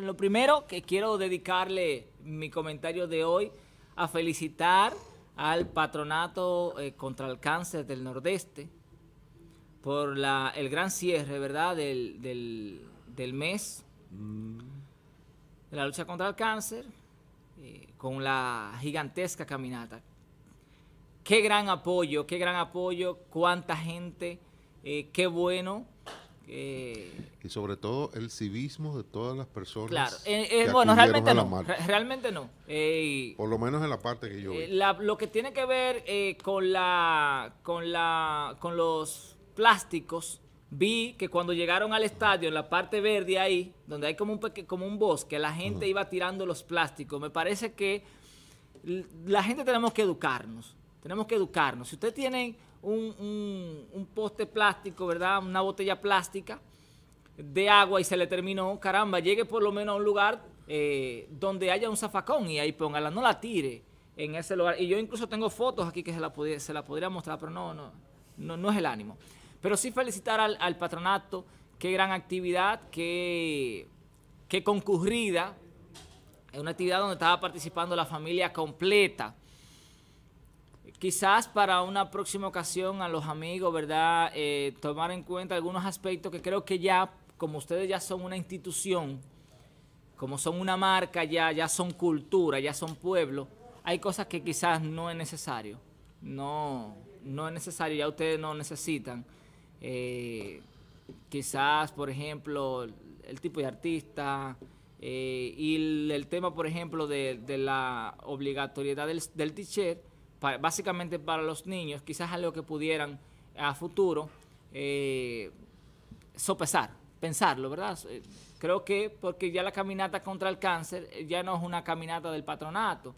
lo primero que quiero dedicarle mi comentario de hoy a felicitar al Patronato eh, contra el Cáncer del Nordeste por el gran cierre, ¿verdad?, del, mes de la lucha contra el cáncer eh, con la gigantesca caminata. Qué gran apoyo, qué gran apoyo, cuánta gente, eh, qué bueno eh, y sobre todo el civismo de todas las personas. Claro, eh, eh, bueno, realmente no, realmente no. Por lo menos en la parte que yo. La, lo que tiene que ver con la, con la, con los plásticos, vi que cuando llegaron al estadio, en la parte verde ahí, donde hay como un como un bosque, la gente iba tirando los plásticos. Me parece que la gente tenemos que educarnos. Tenemos que educarnos. Si usted tiene un, poste plástico, ¿verdad? Una botella plástica de agua y se le terminó, caramba, llegue por lo menos a un lugar eh, donde haya un zafacón y ahí póngala, no la tire en ese lugar. Y yo incluso tengo fotos aquí que se la, se la podría mostrar, pero no, no, no, es el ánimo. Pero sí felicitar al, patronato, qué gran actividad, qué, qué concurrida, es una actividad donde estaba participando la familia completa quizás para una próxima ocasión a los amigos, ¿verdad? Eh, tomar en cuenta algunos aspectos que creo que ya, como ustedes ya son una institución, como son una marca ya, ya son cultura, ya son pueblo, hay cosas que quizás no es necesario, no, no es necesario, ya ustedes no necesitan. Eh, quizás, por ejemplo, el tipo de artista, eh, y el, tema, por ejemplo, de, la obligatoriedad del, del teacher, básicamente para los niños, quizás algo que pudieran a futuro eh, sopesar, pensarlo, ¿verdad? Eh, creo que porque ya la caminata contra el cáncer eh, ya no es una caminata del patronato,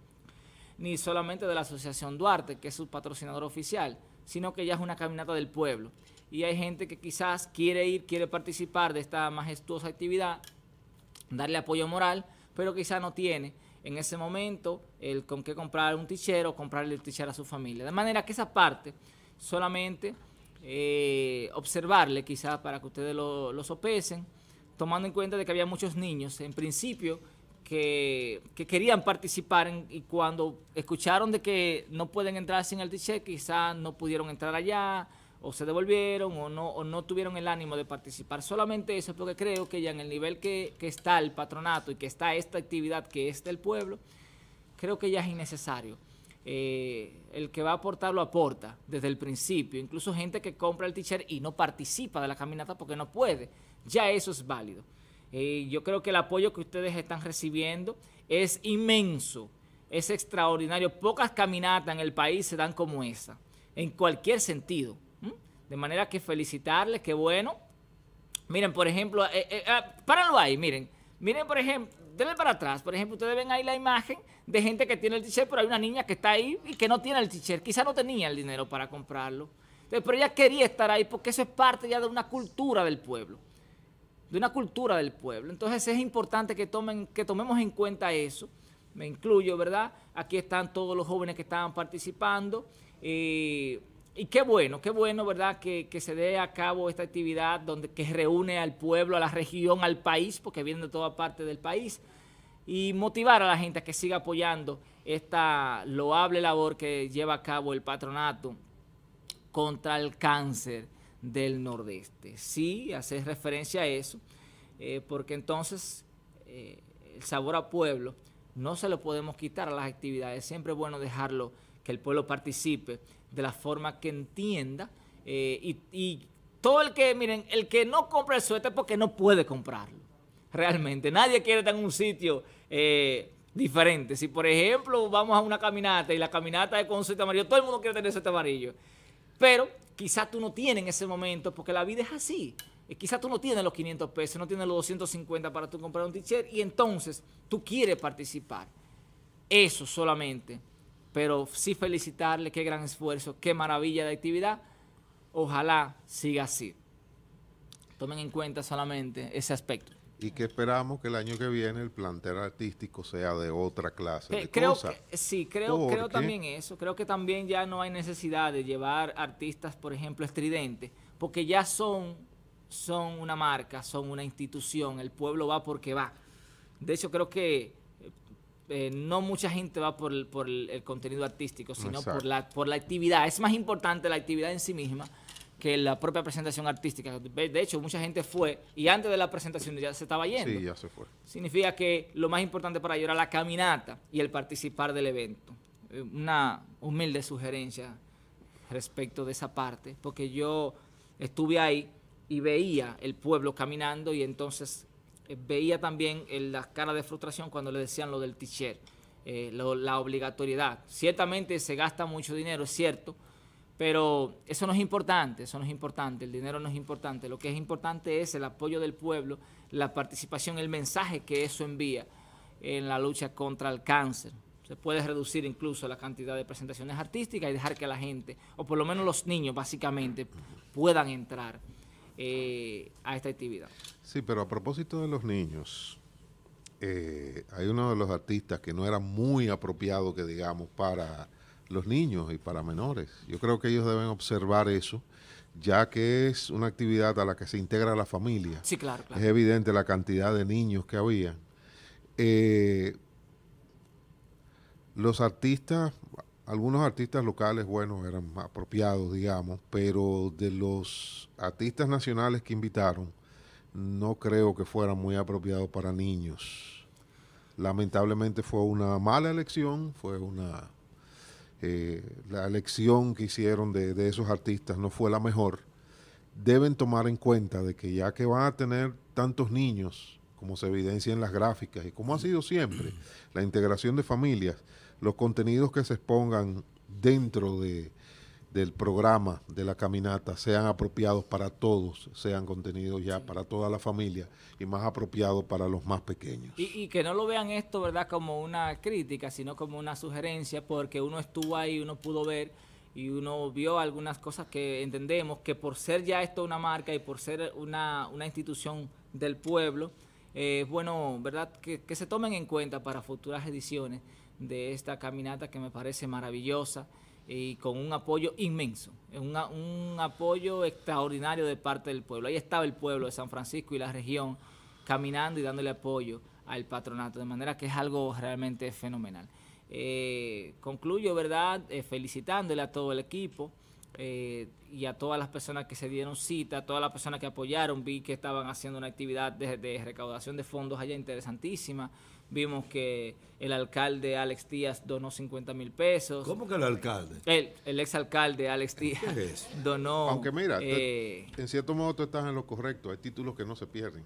ni solamente de la Asociación Duarte, que es su patrocinador oficial, sino que ya es una caminata del pueblo. Y hay gente que quizás quiere ir, quiere participar de esta majestuosa actividad, darle apoyo moral, pero quizás no tiene en ese momento el con qué comprar un tichero, comprarle el tichero a su familia. De manera que esa parte solamente eh, observarle quizás para que ustedes lo, lo, sopesen, tomando en cuenta de que había muchos niños en principio que, que querían participar y cuando escucharon de que no pueden entrar sin el tichero, quizás no pudieron entrar allá, o se devolvieron o no, o no tuvieron el ánimo de participar. Solamente eso, porque creo que ya en el nivel que, está el patronato y que está esta actividad que es del pueblo, creo que ya es innecesario. Eh, el que va a aportar lo aporta desde el principio. Incluso gente que compra el t-shirt y no participa de la caminata porque no puede. Ya eso es válido. Eh, yo creo que el apoyo que ustedes están recibiendo es inmenso, es extraordinario. Pocas caminatas en el país se dan como esa, en cualquier sentido. De manera que felicitarles, qué bueno. Miren, por ejemplo, eh, eh, eh páralo ahí, miren. Miren, por ejemplo, denle para atrás. Por ejemplo, ustedes ven ahí la imagen de gente que tiene el t-shirt, pero hay una niña que está ahí y que no tiene el t-shirt. Quizá no tenía el dinero para comprarlo. pero ella quería estar ahí porque eso es parte ya de una cultura del pueblo. De una cultura del pueblo. Entonces es importante que, tomen, que tomemos en cuenta eso. Me incluyo, ¿verdad? Aquí están todos los jóvenes que estaban participando. Eh, y qué bueno, qué bueno, ¿verdad? Que, se dé a cabo esta actividad donde que reúne al pueblo, a la región, al país, porque viene de toda parte del país, y motivar a la gente a que siga apoyando esta loable labor que lleva a cabo el patronato contra el cáncer del Nordeste. Sí, hacer referencia a eso, eh, porque entonces eh, el sabor a pueblo no se lo podemos quitar a las actividades. Siempre es bueno dejarlo, que el pueblo participe de la forma que entienda. Eh, y, todo el que, miren, el que no compra el suéter porque no puede comprarlo. Realmente, nadie quiere estar en un sitio eh, diferente. Si, por ejemplo, vamos a una caminata y la caminata es con suéter amarillo, todo el mundo quiere tener suéter amarillo. Pero quizás tú no tienes en ese momento porque la vida es así. Eh, quizás tú no tienes los 500 pesos, no tienes los 250 para tú comprar un t-shirt y entonces tú quieres participar. Eso solamente pero sí felicitarle, qué gran esfuerzo, qué maravilla de actividad. Ojalá siga así. Tomen en cuenta solamente ese aspecto. Y que esperamos que el año que viene el plantel artístico sea de otra clase. creo eh, sí, creo, creo también eso. Creo que también ya no hay necesidad de llevar artistas, por ejemplo, estridentes porque ya son, son una marca, son una institución, el pueblo va porque va. De hecho, creo que eh, no mucha gente va por el, por el, contenido artístico, sino por la, por la actividad. Es más importante la actividad en sí misma que la propia presentación artística. De hecho, mucha gente fue y antes de la presentación ya se estaba yendo. Sí, ya se fue. Significa que lo más importante para ellos era la caminata y el participar del evento. Eh, una humilde sugerencia respecto de esa parte, porque yo estuve ahí y veía el pueblo caminando y entonces eh, veía también en eh, las caras de frustración cuando le decían lo del t-shirt, eh, la obligatoriedad. Ciertamente se gasta mucho dinero, es cierto, pero eso no es importante, eso no es importante, el dinero no es importante. Lo que es importante es el apoyo del pueblo, la participación, el mensaje que eso envía en la lucha contra el cáncer. Se puede reducir incluso la cantidad de presentaciones artísticas y dejar que la gente, o por lo menos los niños básicamente, puedan entrar. Eh, a esta actividad. Sí, pero a propósito de los niños, eh, hay uno de los artistas que no era muy apropiado, que digamos, para los niños y para menores. Yo creo que ellos deben observar eso, ya que es una actividad a la que se integra la familia. Sí, claro, Es evidente la cantidad de niños que había. Eh, los artistas algunos artistas locales, bueno, eran apropiados, digamos, pero de los artistas nacionales que invitaron, no creo que fueran muy apropiados para niños. Lamentablemente fue una mala elección, fue una... Eh, la elección que hicieron de, de esos artistas no fue la mejor. Deben tomar en cuenta de que ya que van a tener tantos niños, como se evidencia en las gráficas y como ha sido siempre, la integración de familias, los contenidos que se expongan dentro de, del programa de la caminata sean apropiados para todos, sean contenidos ya para toda la familia y más apropiados para los más pequeños. Y, que no lo vean esto, ¿verdad?, como una crítica, sino como una sugerencia, porque uno estuvo ahí, uno pudo ver y uno vio algunas cosas que entendemos que por ser ya esto una marca y por ser una, una institución del pueblo, eh, bueno, ¿verdad? Que, se tomen en cuenta para futuras ediciones de esta caminata que me parece maravillosa eh, y con un apoyo inmenso, eh, un apoyo extraordinario de parte del pueblo. Ahí estaba el pueblo de San Francisco y la región caminando y dándole apoyo al patronato, de manera que es algo realmente fenomenal. concluyo, ¿verdad? felicitándole a todo el equipo, eh, y a todas las personas que se dieron cita, a todas las personas que apoyaron. Vi que estaban haciendo una actividad de, recaudación de fondos allá interesantísima. Vimos que el alcalde Alex Díaz donó 50 mil pesos. ¿Cómo que el alcalde? El, ex exalcalde Alex Díaz donó... Aunque mira, eh, en cierto modo tú estás en lo correcto, hay títulos que no se pierden.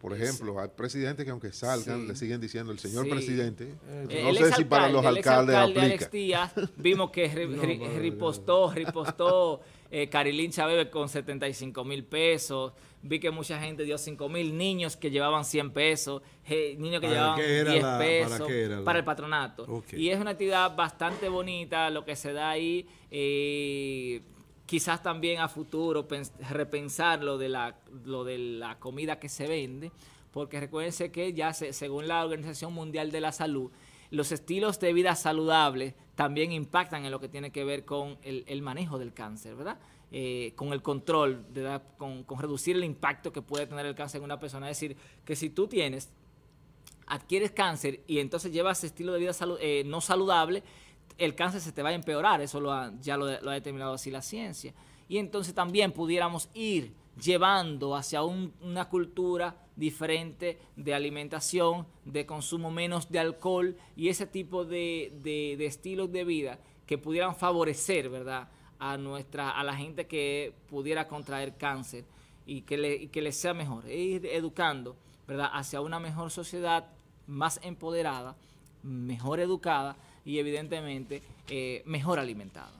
Por ejemplo, al presidente que aunque salgan, le siguen diciendo el señor presidente. Eh, no sé si para los alcaldes aplica. vimos que ripostó, ripostó eh, Carilín Chávez con 75 mil pesos. Vi que mucha gente dio 5 mil niños que llevaban 100 pesos, niños que llevaban 10 pesos para, el patronato. Y es una actividad bastante bonita lo que se da ahí. Eh, quizás también a futuro repensar lo de, la, lo de la comida que se vende, porque recuérdense que ya según la Organización Mundial de la Salud, los estilos de vida saludables también impactan en lo que tiene que ver con el, manejo del cáncer, ¿verdad? Eh, con el control, ¿verdad? Con, reducir el impacto que puede tener el cáncer en una persona. Es decir, que si tú tienes, adquieres cáncer y entonces llevas estilo de vida eh, no saludable, el cáncer se te va a empeorar, eso lo ha, ya lo, ha determinado así la ciencia. Y entonces también pudiéramos ir llevando hacia una cultura diferente de alimentación, de consumo menos de alcohol y ese tipo de, estilos de vida que pudieran favorecer, ¿verdad? A, nuestra, a la gente que pudiera contraer cáncer y que, le, les sea mejor. E ir educando, ¿verdad? Hacia una mejor sociedad, más empoderada, mejor educada y evidentemente eh, mejor alimentado.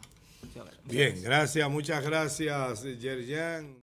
Bien, gracias, muchas gracias, Yerjan.